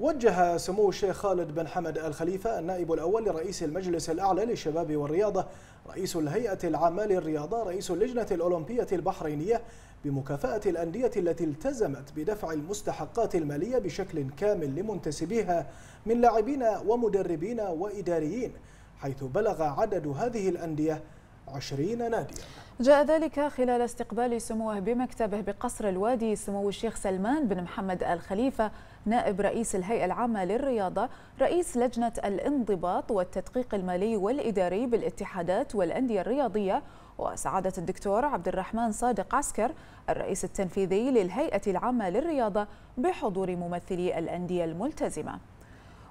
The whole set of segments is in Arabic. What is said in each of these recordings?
وجه سمو الشيخ خالد بن حمد الخليفة النائب الأول لرئيس المجلس الأعلى للشباب والرياضة رئيس الهيئة العامة للرياضة رئيس اللجنة الأولمبية البحرينية بمكافأة الأندية التي التزمت بدفع المستحقات المالية بشكل كامل لمنتسبيها من لاعبين ومدربين وإداريين حيث بلغ عدد هذه الأندية 20 ناديا جاء ذلك خلال استقبال سموه بمكتبه بقصر الوادي سمو الشيخ سلمان بن محمد آل خليفة نائب رئيس الهيئة العامة للرياضة رئيس لجنة الانضباط والتدقيق المالي والإداري بالاتحادات والأندية الرياضية وسعادة الدكتور عبد الرحمن صادق عسكر الرئيس التنفيذي للهيئة العامة للرياضة بحضور ممثلي الأندية الملتزمة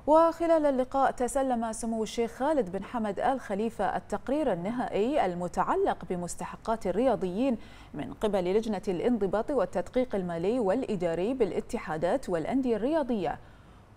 وخلال اللقاء تسلم سمو الشيخ خالد بن حمد آل خليفة التقرير النهائي المتعلق بمستحقات الرياضيين من قبل لجنة الانضباط والتدقيق المالي والإداري بالاتحادات والأندية الرياضية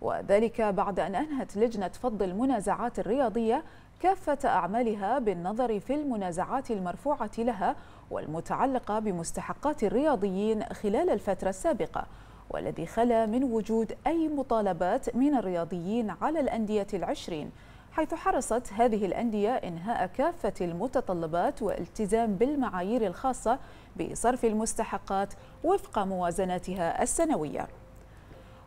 وذلك بعد أن أنهت لجنة فض المنازعات الرياضية كافة أعمالها بالنظر في المنازعات المرفوعة لها والمتعلقة بمستحقات الرياضيين خلال الفترة السابقة والذي خلا من وجود أي مطالبات من الرياضيين على الأندية العشرين حيث حرصت هذه الأندية إنهاء كافة المتطلبات والتزام بالمعايير الخاصة بصرف المستحقات وفق موازناتها السنوية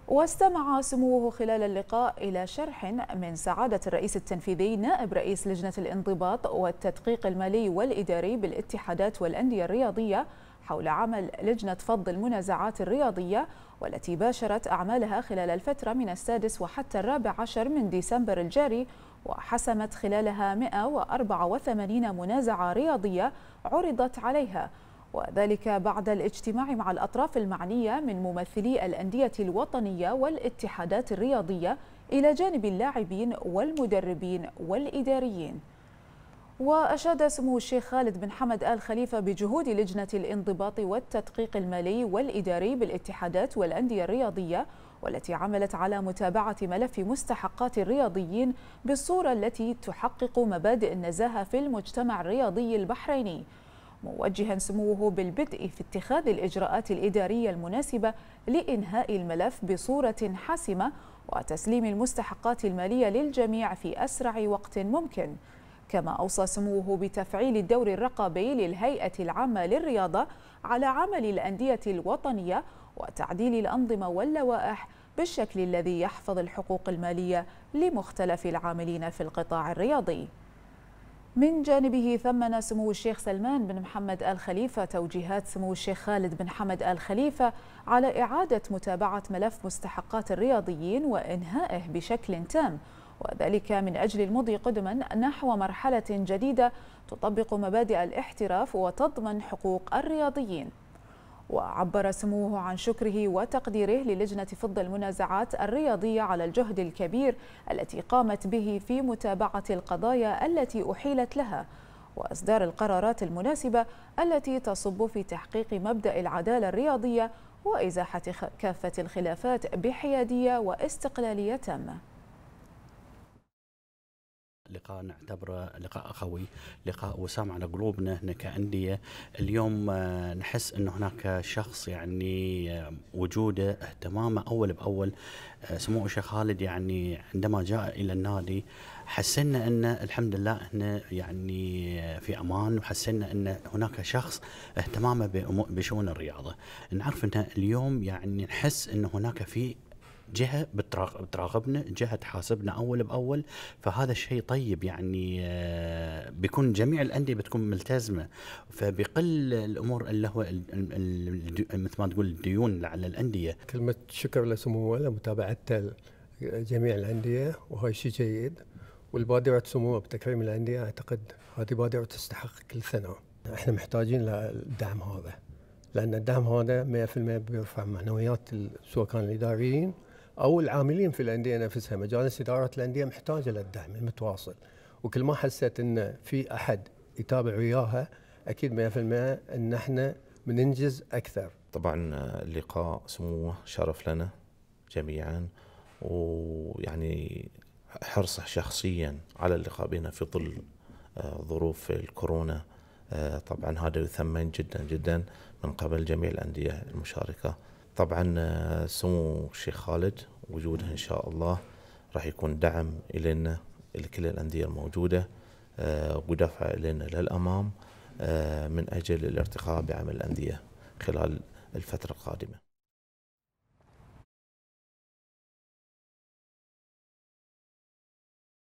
واستمع سموه خلال اللقاء إلى شرح من سعادة الرئيس التنفيذي نائب رئيس لجنة الانضباط والتدقيق المالي والإداري بالاتحادات والأندية الرياضية حول عمل لجنة فض المنازعات الرياضية والتي باشرت أعمالها خلال الفترة من السادس وحتى الرابع عشر من ديسمبر الجاري وحسمت خلالها 184 منازعة رياضية عرضت عليها وذلك بعد الاجتماع مع الأطراف المعنية من ممثلي الأندية الوطنية والاتحادات الرياضية إلى جانب اللاعبين والمدربين والإداريين وأشاد سمو الشيخ خالد بن حمد آل خليفة بجهود لجنة الانضباط والتدقيق المالي والإداري بالاتحادات والأندية الرياضية والتي عملت على متابعة ملف مستحقات الرياضيين بالصورة التي تحقق مبادئ النزاهة في المجتمع الرياضي البحريني موجها سموه بالبدء في اتخاذ الإجراءات الإدارية المناسبة لإنهاء الملف بصورة حاسمة وتسليم المستحقات المالية للجميع في أسرع وقت ممكن كما أوصى سموه بتفعيل الدور الرقابي للهيئة العامة للرياضة على عمل الأندية الوطنية وتعديل الأنظمة واللوائح بالشكل الذي يحفظ الحقوق المالية لمختلف العاملين في القطاع الرياضي من جانبه ثمن سمو الشيخ سلمان بن محمد آل خليفة توجيهات سمو الشيخ خالد بن حمد آل خليفة على إعادة متابعة ملف مستحقات الرياضيين وإنهائه بشكل تام وذلك من أجل المضي قدما نحو مرحلة جديدة تطبق مبادئ الاحتراف وتضمن حقوق الرياضيين وعبر سموه عن شكره وتقديره للجنة فض المنازعات الرياضية على الجهد الكبير التي قامت به في متابعة القضايا التي أحيلت لها وإصدار القرارات المناسبة التي تصب في تحقيق مبدأ العدالة الرياضية وإزاحة كافة الخلافات بحيادية واستقلالية تامة لقاء نعتبره لقاء أخوي لقاء وسام على قلوبنا احنا كأندية اليوم آه، نحس أن هناك شخص يعني آه، وجوده اهتمامه أول بأول آه، سمو الشيخ خالد يعني عندما جاء إلى النادي حسنا أن الحمد لله احنا يعني في أمان وحسنا أن هناك شخص اهتمامه بشؤون الرياضة نعرف أن اليوم يعني نحس أن هناك في جهه بتراقبنا جهه تحاسبنا اول باول فهذا شيء طيب يعني آه، بيكون جميع الانديه بتكون ملتزمه فبقل الامور اللي هو مثل ما تقول الديون على الانديه كلمه شكر لسموه لمتابعته جميع الانديه وهي شيء جيد والبادره سموه بتكريم الانديه اعتقد هذه بادره تستحق كل سنه احنا محتاجين للدعم هذا لان الدعم هذا 100% بيرفع معنويات سواء كان الاداريين او العاملين في الانديه نفسها مجالس اداره الانديه محتاجه للدعم المتواصل وكل ما حسيت ان في احد يتابع وياها اكيد 100% ان احنا بننجز اكثر. طبعا اللقاء سموه شرف لنا جميعا ويعني حرصه شخصيا على اللقاء بنا في ظل آه، ظروف الكورونا آه، طبعا هذا يثمن جدا جدا من قبل جميع الانديه المشاركه طبعا آه، سمو الشيخ خالد وجوده ان شاء الله راح يكون دعم الينا لكل الانديه الموجوده آه، ودفع الينا للامام آه، من اجل الارتقاء بعمل الانديه خلال الفتره القادمه